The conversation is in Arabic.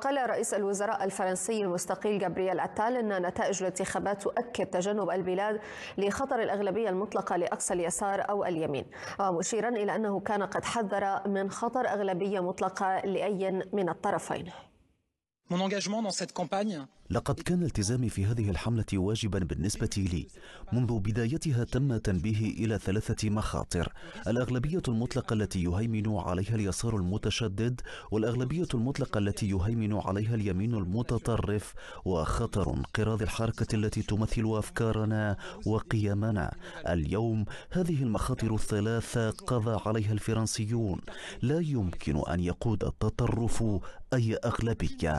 وقال رئيس الوزراء الفرنسي المستقيل جابرييل أتال أن نتائج الانتخابات تؤكد تجنب البلاد لخطر الأغلبية المطلقة لأقصى اليسار أو اليمين ومشيرا إلى أنه كان قد حذر من خطر أغلبية مطلقة لأي من الطرفين لقد كان التزامي في هذه الحملة واجبا بالنسبة لي منذ بدايتها تم تنبيهي إلى ثلاثة مخاطر الأغلبية المطلقة التي يهيمن عليها اليسار المتشدد والأغلبية المطلقة التي يهيمن عليها اليمين المتطرف وخطر انقراض الحركة التي تمثل أفكارنا وقيمنا اليوم هذه المخاطر الثلاثة قضى عليها الفرنسيون لا يمكن أن يقود التطرف أي أغلبية